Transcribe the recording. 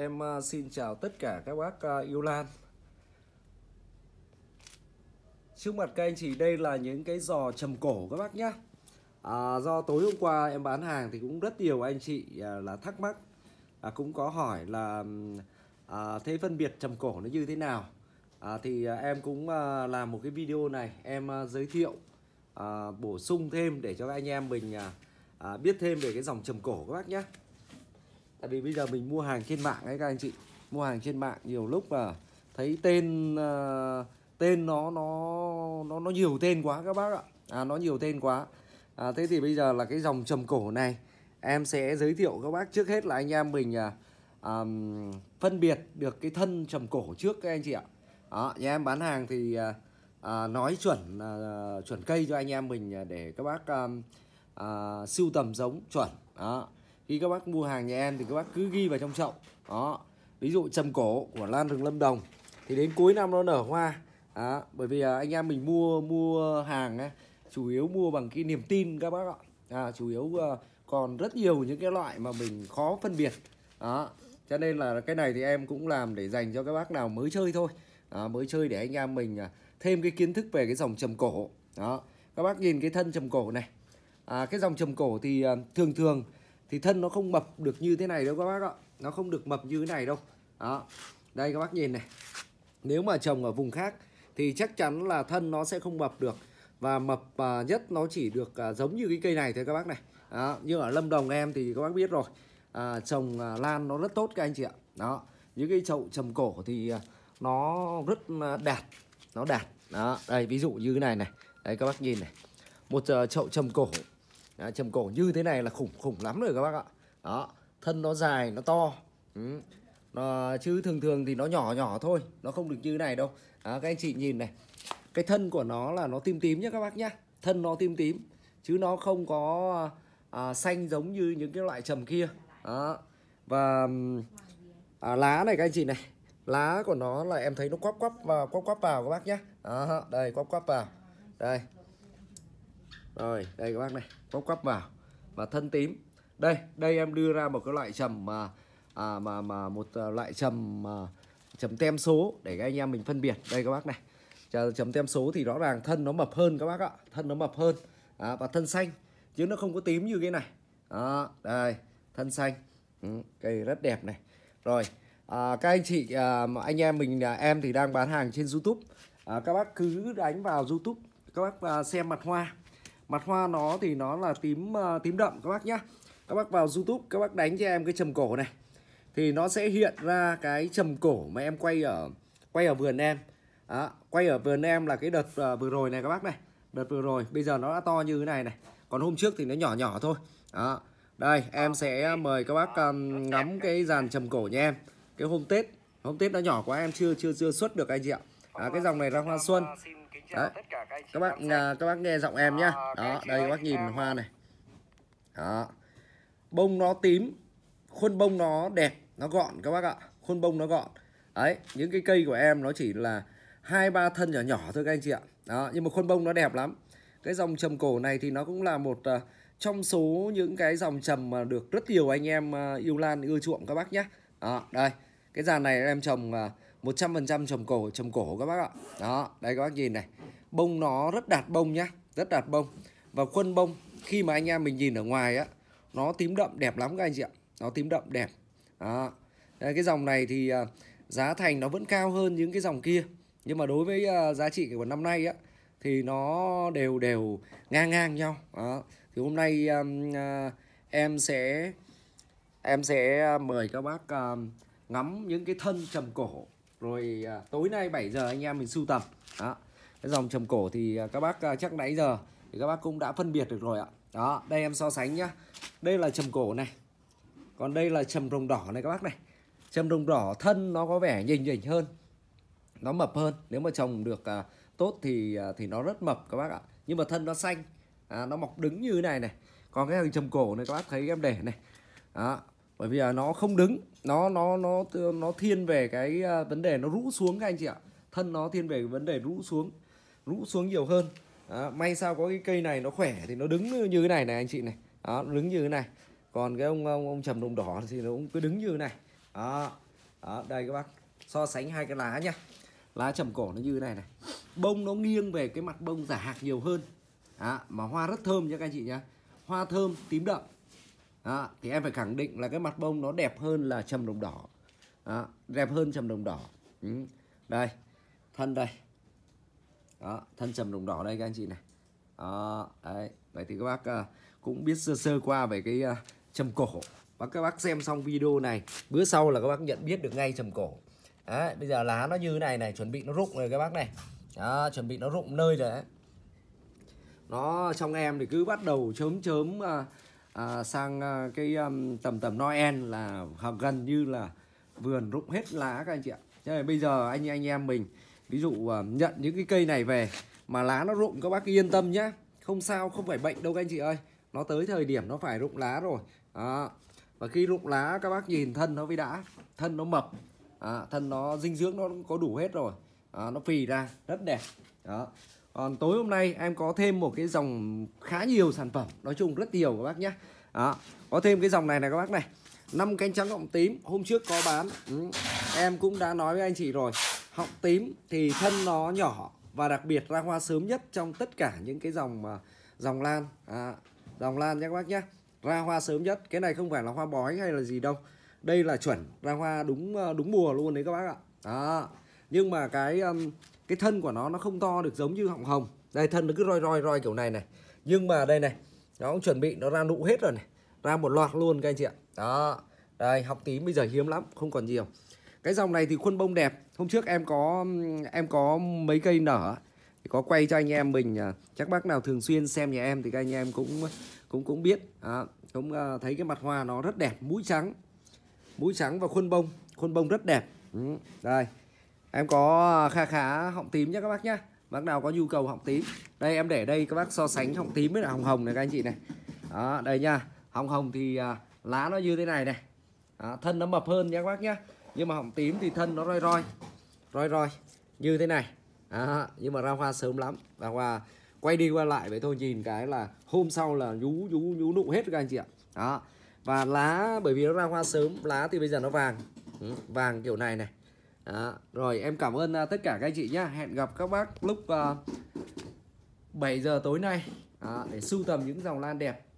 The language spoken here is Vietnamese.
em ờ, xin chào tất cả các bác ờ, yêu lan Trước mặt các anh chị đây là những cái giò trầm cổ các bác nhá à, Do tối hôm qua em bán hàng thì cũng rất nhiều anh chị ờ, là thắc mắc à, Cũng có hỏi là à, thế phân biệt trầm cổ nó như thế nào à, Thì em cũng à, làm một cái video này em à, giới thiệu à, bổ sung thêm để cho các anh em mình à, biết thêm về cái dòng trầm cổ các bác nhé tại vì bây giờ mình mua hàng trên mạng ấy các anh chị mua hàng trên mạng nhiều lúc là thấy tên ờ, tên nó nó nó nó nhiều tên quá các bác ạ à, nó nhiều tên quá à, thế thì bây giờ là cái dòng trầm cổ này em sẽ giới thiệu các bác trước hết là anh em mình à, à, phân biệt được cái thân trầm cổ trước các anh chị ạ đó, nhà em bán hàng thì à, à, nói chuẩn à, chuẩn cây cho anh em mình à, để các bác à, à, sưu tầm giống chuẩn đó khi các bác mua hàng nhà em thì các bác cứ ghi vào trong chậu đó ví dụ trầm cổ của lan rừng lâm đồng thì đến cuối năm nó nở hoa đó. bởi vì à, anh em mình mua mua hàng ấy, chủ yếu mua bằng cái niềm tin các bác ạ à, chủ yếu à, còn rất nhiều những cái loại mà mình khó phân biệt đó cho nên là cái này thì em cũng làm để dành cho các bác nào mới chơi thôi đó, mới chơi để anh em mình à, thêm cái kiến thức về cái dòng trầm cổ đó các bác nhìn cái thân trầm cổ này à, cái dòng trầm cổ thì thường thường thì thân nó không mập được như thế này đâu các bác ạ nó không được mập như thế này đâu đó đây các bác nhìn này nếu mà trồng ở vùng khác thì chắc chắn là thân nó sẽ không mập được và mập à, nhất nó chỉ được à, giống như cái cây này thôi các bác này đó. nhưng ở Lâm Đồng em thì các bác biết rồi à, trồng à, lan nó rất tốt các anh chị ạ đó những cái chậu trầm cổ thì nó rất đạt nó đạt đó đây ví dụ như cái này này đây các bác nhìn này một ờ, chậu trầm cổ à, trầm cổ như thế này là khủng khủng lắm rồi các bác ạ đó thân nó dài nó to ừ. nó, chứ thường thường thì nó nhỏ nhỏ thôi nó không được như này đâu à, các anh chị nhìn này cái thân của nó là nó tím tím nhé các bác nhá thân nó tím tím chứ nó không có à, xanh giống như những cái loại trầm kia đó. và à, lá này các anh chị này lá của nó là em thấy nó quắp quắp và quắp quắp vào các bác nhá đó, đây quắp quắp vào đây rồi đây các bác này bóc quắp vào và thân tím đây đây em đưa ra một cái loại trầm mà à, mà mà một à, loại trầm mà trầm tem số để các anh em mình phân biệt đây các bác này trầm tem số thì rõ ràng thân nó mập hơn các bác ạ thân nó mập hơn à, và thân xanh chứ nó không có tím như cái này à, đây thân xanh ừ, cây rất đẹp này rồi à, các anh chị à, anh em mình à, em thì đang bán hàng trên YouTube à, các bác cứ đánh vào YouTube các bác à, xem mặt hoa mặt hoa nó thì nó là tím ờ, tím đậm các bác nhá các bác vào youtube các bác đánh cho em cái trầm cổ này thì nó sẽ hiện ra cái trầm cổ mà em quay ở quay ở vườn em đó, quay ở vườn em là cái đợt uh, vừa rồi này các bác này đợt vừa rồi bây giờ nó đã to như thế này này còn hôm trước thì nó nhỏ nhỏ thôi đó đây em sẽ mời các bác um, ngắm cái dàn trầm cổ nha em cái hôm tết hôm tết nó nhỏ quá em chưa chưa chưa xuất được anh chị ạ à, cái dòng này ra hoa xuân đấy các bác à, các bác nghe giọng em nhá à, đó đây các bác nhìn à. hoa này đó bông nó tím khuôn bông nó đẹp nó gọn các bác ạ khuôn bông nó gọn đấy những cái cây của em nó chỉ là hai ba thân nhỏ nhỏ thôi các anh chị ạ đó nhưng mà khuôn bông nó đẹp lắm cái dòng trầm cổ này thì nó cũng là một uh, trong số những cái dòng trầm mà được rất nhiều anh em uh, yêu lan ưa chuộng các bác nhé đó đây cái dàn này em trồng uh, 100% trồng cổ trồng cổ các bác ạ đó đây các bác nhìn này bông nó rất đạt bông nhá rất đạt bông và khuôn bông khi mà anh em mình nhìn ở ngoài á nó tím đậm đẹp lắm các anh chị ạ nó tím đậm đẹp đó. Đây, cái dòng này thì uh, giá thành nó vẫn cao hơn những cái dòng kia nhưng mà đối với uh, giá trị của năm nay á thì nó đều đều ngang ngang nhau đó. thì hôm nay um, uh, em sẽ em sẽ mời các bác ngắm những cái thân trầm cổ rồi à, tối nay 7 giờ anh em mình sưu tầm đó cái dòng trầm cổ thì à, các bác à, chắc nãy giờ thì các bác cũng đã phân biệt được rồi ạ đó đây em so sánh nhá đây là trầm cổ này còn đây là trầm rồng đỏ này các bác này trầm rồng đỏ thân nó có vẻ nhỉnh nhỉnh hơn nó mập hơn nếu mà trồng được à, tốt thì à, thì nó rất mập các bác ạ nhưng mà thân nó xanh à, nó mọc đứng như thế này này còn cái hàng trầm cổ này các bác thấy em để này đó bởi vì là nó không đứng nó nó nó nó thiên về cái à, vấn đề nó rũ xuống các anh chị ạ thân nó thiên về cái vấn đề rũ xuống rũ xuống nhiều hơn đó, may sao có cái cây này nó khỏe thì nó đứng như thế này này anh chị này đó, nó đứng như thế này còn cái ông ông ông trầm đồng đỏ thì nó cũng cứ đứng như thế này đó, đó đây các bác so sánh hai cái lá nhá lá trầm cổ nó như thế này này bông nó nghiêng về cái mặt bông giả hạt nhiều hơn đó, mà hoa rất thơm nhá các anh chị nhá hoa thơm tím đậm đó, thì em phải khẳng định là cái mặt bông nó đẹp hơn là trầm đồng đỏ đó, đẹp hơn trầm đồng đỏ ừ. đây thân đây đó, thân trầm đồng đỏ đây các anh chị này đó, đấy. vậy thì các bác uh, cũng biết sơ sơ qua về cái uh, trầm cổ và các bác xem xong video này bữa sau là các bác nhận biết được ngay trầm cổ đấy, bây giờ lá nó như này này chuẩn bị nó rụng rồi các bác này đó, chuẩn bị nó rụng nơi rồi đấy nó trong em thì cứ bắt đầu chớm chớm uh, à, sang à, cái um, tầm tầm Noel là gần như là vườn rụng hết lá các anh chị ạ Thế bây giờ anh anh em mình ví dụ uh, nhận những cái cây này về mà lá nó rụng các bác yên tâm nhá không sao không phải bệnh đâu các anh chị ơi nó tới thời điểm nó phải rụng lá rồi à, và khi rụng lá các bác nhìn thân nó mới đã thân nó mập à, thân nó dinh dưỡng nó có đủ hết rồi à, nó phì ra rất đẹp đó còn tối hôm nay em có thêm một cái dòng khá nhiều sản phẩm nói chung rất nhiều các bác nhé đó có thêm cái dòng này này các bác này năm cánh trắng họng tím hôm trước có bán ừ. em cũng đã nói với anh chị rồi họng tím thì thân nó nhỏ và đặc biệt ra hoa sớm nhất trong tất cả những cái dòng mà dòng lan à, dòng lan nhé các bác nhé ra hoa sớm nhất cái này không phải là hoa bói hay là gì đâu đây là chuẩn ra hoa đúng ờ, đúng mùa luôn đấy các bác ạ đó nhưng mà cái um, cái thân của nó nó không to được giống như họng hồng đây thân nó cứ roi roi roi kiểu này này nhưng mà đây này nó cũng chuẩn bị nó ra nụ hết rồi này ra một loạt luôn các anh chị ạ đó đây học tím bây giờ hiếm lắm không còn nhiều cái dòng này thì khuôn bông đẹp hôm trước em có um, em có mấy cây nở thì có quay cho anh em mình à, chắc bác nào thường xuyên xem nhà em thì các anh em cũng cũng cũng biết à, cũng thấy cái mặt hoa nó rất đẹp mũi trắng mũi trắng và khuôn bông khuôn bông rất đẹp ừ. đây em có à, kha khá họng tím nhé các bác nhé bác nào có nhu cầu họng tím đây em để đây các bác so sánh họng tím với hồng hồng này các anh chị này đó, đây nha hồng hồng thì à, lá nó như thế này này đó, thân nó mập hơn nhé các bác nhé nhưng mà họng tím thì thân nó roi roi roi roi như thế này đó, nhưng mà ra hoa sớm lắm ra hoa quay đi qua lại vậy thôi nhìn cái là hôm sau là nhú nhú nhú nụ hết các anh chị ạ đó và lá bởi vì nó ra hoa sớm lá thì bây giờ nó vàng ừ, vàng kiểu này này đó. Rồi em cảm ơn uh, tất cả các anh chị nhé. Hẹn gặp các bác lúc uh, à, 7 giờ tối nay Đó. Để sưu tầm những dòng lan đẹp